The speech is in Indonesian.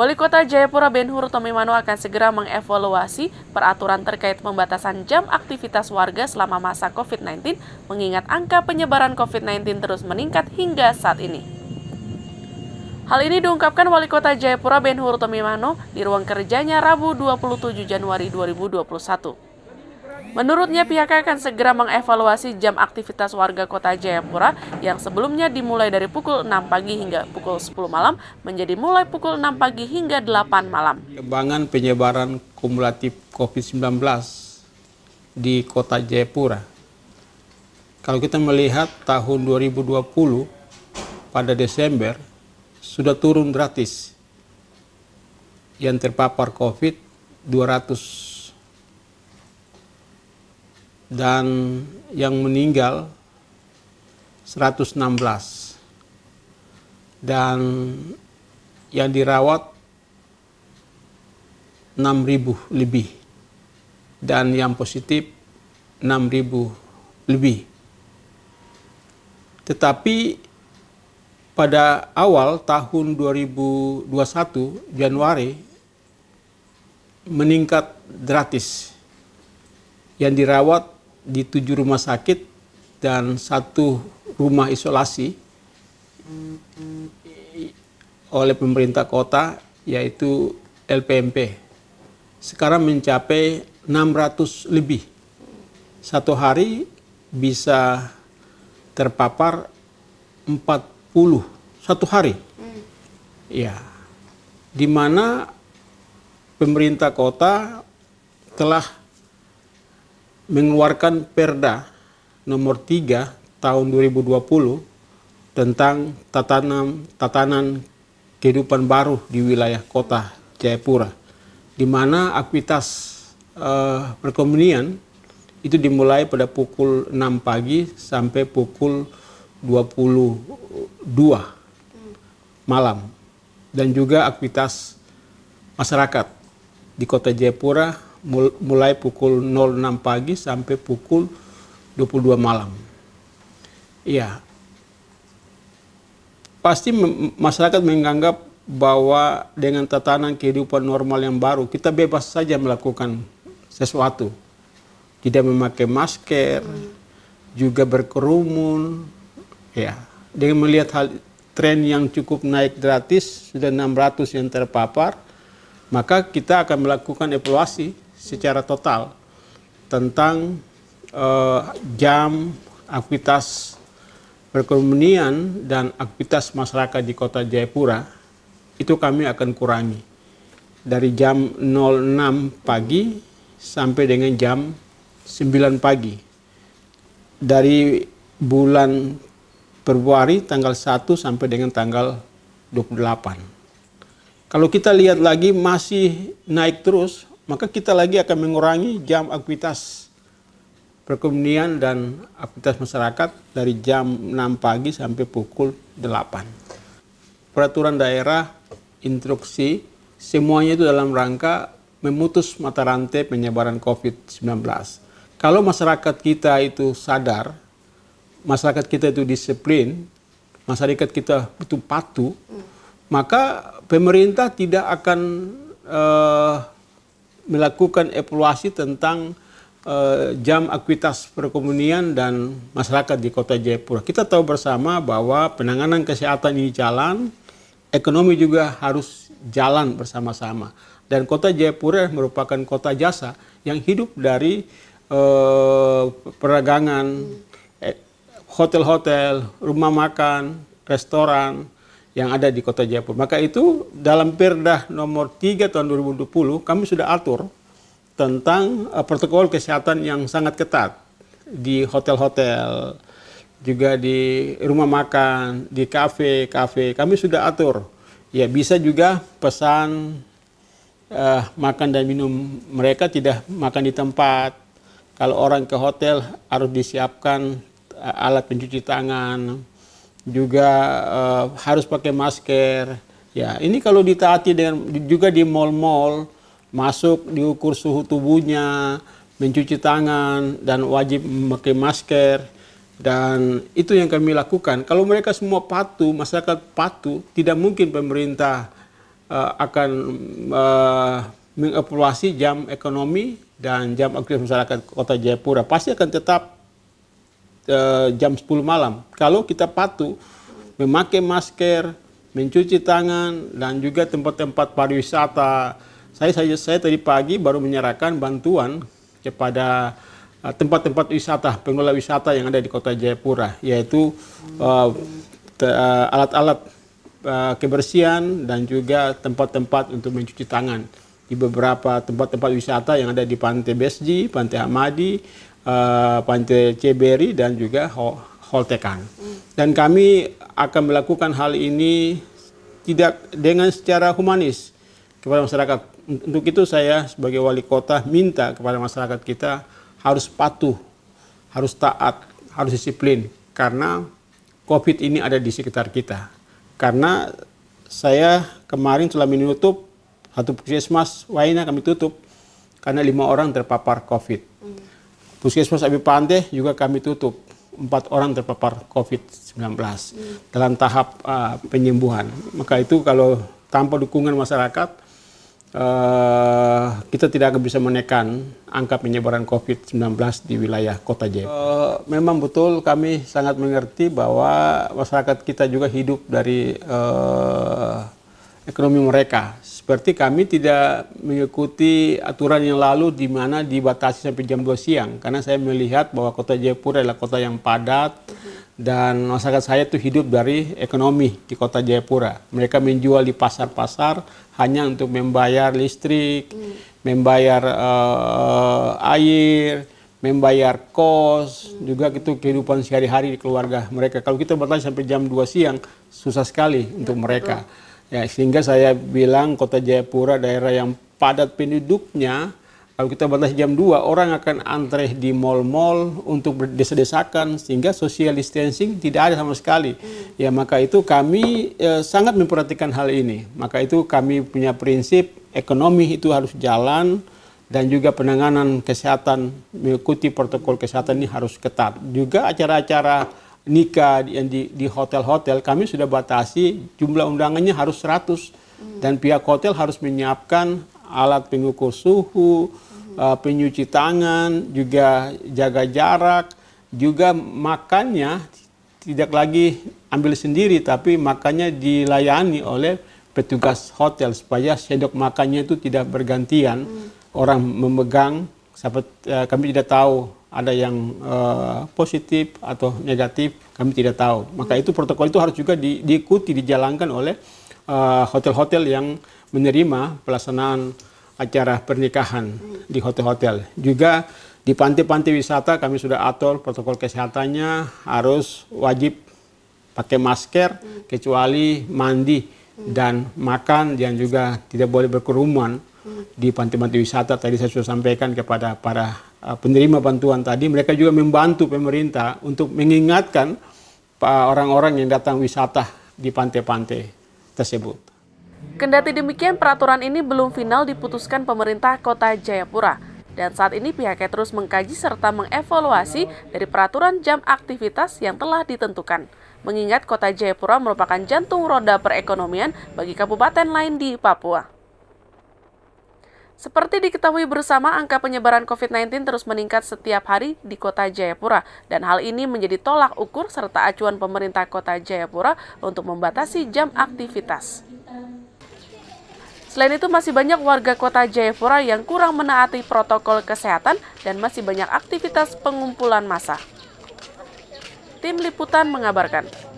Wali Kota Jayapura Benhur Tomimano akan segera mengevaluasi peraturan terkait pembatasan jam aktivitas warga selama masa COVID-19 mengingat angka penyebaran COVID-19 terus meningkat hingga saat ini. Hal ini diungkapkan Wali Kota Jayapura Benhur Tomimano di ruang kerjanya Rabu 27 Januari 2021. Menurutnya pihaknya akan segera mengevaluasi jam aktivitas warga kota Jayapura yang sebelumnya dimulai dari pukul 6 pagi hingga pukul 10 malam menjadi mulai pukul 6 pagi hingga 8 malam. Kembangan penyebaran kumulatif COVID-19 di kota Jayapura. Kalau kita melihat tahun 2020 pada Desember sudah turun gratis yang terpapar COVID 200 dan yang meninggal 116 dan yang dirawat 6.000 lebih dan yang positif 6.000 lebih. Tetapi pada awal tahun 2021 Januari meningkat gratis yang dirawat di tujuh rumah sakit dan satu rumah isolasi oleh pemerintah kota yaitu LPMP sekarang mencapai 600 lebih satu hari bisa terpapar 40 satu hari Ya. ya dimana pemerintah kota telah mengeluarkan Perda nomor 3 tahun 2020 tentang tatanan tatanan kehidupan baru di wilayah kota Jayapura di mana aktivitas uh, eh, perkomunian itu dimulai pada pukul 6 pagi sampai pukul 22 malam dan juga aktivitas masyarakat di kota Jayapura mulai pukul 06 pagi sampai pukul 22 malam. Ya, pasti masyarakat menganggap bahwa dengan tatanan kehidupan normal yang baru kita bebas saja melakukan sesuatu, tidak memakai masker, juga berkerumun, ya. Dengan melihat hal tren yang cukup naik gratis sudah 600 yang terpapar, maka kita akan melakukan evaluasi secara total tentang uh, jam aktivitas perekonomian dan aktivitas masyarakat di kota Jayapura itu kami akan kurangi dari jam 06 pagi sampai dengan jam 9 pagi dari bulan Februari tanggal 1 sampai dengan tanggal 28. Kalau kita lihat lagi masih naik terus maka kita lagi akan mengurangi jam aktivitas perekonomian dan aktivitas masyarakat dari jam 6 pagi sampai pukul 8. Peraturan daerah, instruksi, semuanya itu dalam rangka memutus mata rantai penyebaran COVID-19. Kalau masyarakat kita itu sadar, masyarakat kita itu disiplin, masyarakat kita itu patuh, maka pemerintah tidak akan uh, melakukan evaluasi tentang eh, jam akuitas perekonomian dan masyarakat di Kota Jayapura. Kita tahu bersama bahwa penanganan kesehatan ini jalan, ekonomi juga harus jalan bersama-sama. Dan Kota Jayapura merupakan kota jasa yang hidup dari uh, peragangan, eh, hotel-hotel, rumah makan, restoran, yang ada di Kota Jayapura. Maka itu dalam perda nomor 3 tahun 2020 kami sudah atur tentang uh, protokol kesehatan yang sangat ketat di hotel-hotel, juga di rumah makan, di kafe-kafe. Kami sudah atur. Ya bisa juga pesan uh, makan dan minum mereka tidak makan di tempat. Kalau orang ke hotel harus disiapkan uh, alat pencuci tangan juga uh, harus pakai masker. Ya, ini kalau ditaati dengan juga di mall-mall masuk diukur suhu tubuhnya, mencuci tangan dan wajib memakai masker dan itu yang kami lakukan. Kalau mereka semua patuh, masyarakat patuh, tidak mungkin pemerintah uh, akan uh, mengevaluasi jam ekonomi dan jam aktivitas masyarakat Kota Jayapura. Pasti akan tetap Eh, jam 10 malam. Kalau kita patuh memakai masker, mencuci tangan dan juga tempat-tempat pariwisata. Saya saja saya tadi pagi baru menyerahkan bantuan kepada eh, tempat-tempat uh, wisata, pengelola wisata yang ada di Kota Jayapura, yaitu eh, alat-alat uh, uh, kebersihan dan juga tempat-tempat untuk mencuci tangan di beberapa tempat-tempat wisata yang ada di Pantai Besji, Pantai Hamadi, uh, Pantai Ceberi dan juga Holtekan. Dan kami akan melakukan hal ini tidak dengan secara humanis kepada masyarakat. Untuk itu saya sebagai wali kota minta kepada masyarakat kita harus patuh, harus taat, harus disiplin karena COVID ini ada di sekitar kita. Karena saya kemarin telah menutup satu puskesmas Waina kami tutup karena lima orang terpapar COVID. Hmm. Puskesmas Abi Pande juga kami tutup. Empat orang terpapar COVID-19 hmm. dalam tahap uh, penyembuhan. Maka itu kalau tanpa dukungan masyarakat, uh, kita tidak akan bisa menekan angka penyebaran COVID-19 di wilayah Kota Jayapura. Uh, memang betul kami sangat mengerti bahwa masyarakat kita juga hidup dari uh, ekonomi mereka. Seperti kami tidak mengikuti aturan yang lalu di mana dibatasi sampai jam 2 siang. Karena saya melihat bahwa kota Jayapura adalah kota yang padat dan masyarakat saya itu hidup dari ekonomi di kota Jayapura. Mereka menjual di pasar-pasar hanya untuk membayar listrik, membayar uh, air, membayar kos, hmm. juga itu kehidupan sehari-hari di keluarga mereka. Kalau kita batasi sampai jam 2 siang, susah sekali ya, untuk mereka. Ya, sehingga saya bilang kota Jayapura daerah yang padat penduduknya, kalau kita batas jam 2, orang akan antre di mal-mal untuk berdesa desakan sehingga social distancing tidak ada sama sekali. Ya, maka itu kami eh, sangat memperhatikan hal ini. Maka itu kami punya prinsip ekonomi itu harus jalan, dan juga penanganan kesehatan mengikuti protokol kesehatan ini harus ketat. Juga acara-acara nikah di di, di hotel-hotel kami sudah batasi jumlah undangannya harus 100 hmm. dan pihak hotel harus menyiapkan alat pengukur suhu, hmm. uh, penyuci tangan, juga jaga jarak, juga makannya tidak lagi ambil sendiri tapi makannya dilayani oleh petugas hotel supaya sendok makannya itu tidak bergantian hmm. orang memegang sampai uh, eh, kami tidak tahu ada yang uh, positif atau negatif kami tidak tahu. Maka itu protokol itu harus juga di, diikuti dijalankan oleh eh, hotel-hotel uh, yang menerima pelaksanaan acara pernikahan di hotel-hotel. Juga di pantai-pantai wisata kami sudah atur protokol kesehatannya harus wajib pakai masker kecuali mandi dan makan dan juga tidak boleh berkerumun di pantai-pantai wisata tadi saya sudah sampaikan kepada para Uh, penerima bantuan tadi, mereka juga membantu pemerintah untuk mengingatkan uh, orang-orang yang datang wisata di pantai-pantai tersebut. Kendati demikian, peraturan ini belum final diputuskan pemerintah kota Jayapura. Dan saat ini pihaknya terus mengkaji serta mengevaluasi dari peraturan jam aktivitas yang telah ditentukan. Mengingat kota Jayapura merupakan jantung roda perekonomian bagi kabupaten lain di Papua. Seperti diketahui bersama, angka penyebaran COVID-19 terus meningkat setiap hari di kota Jayapura. Dan hal ini menjadi tolak ukur serta acuan pemerintah kota Jayapura untuk membatasi jam aktivitas. Selain itu, masih banyak warga kota Jayapura yang kurang menaati protokol kesehatan dan masih banyak aktivitas pengumpulan massa. Tim Liputan mengabarkan.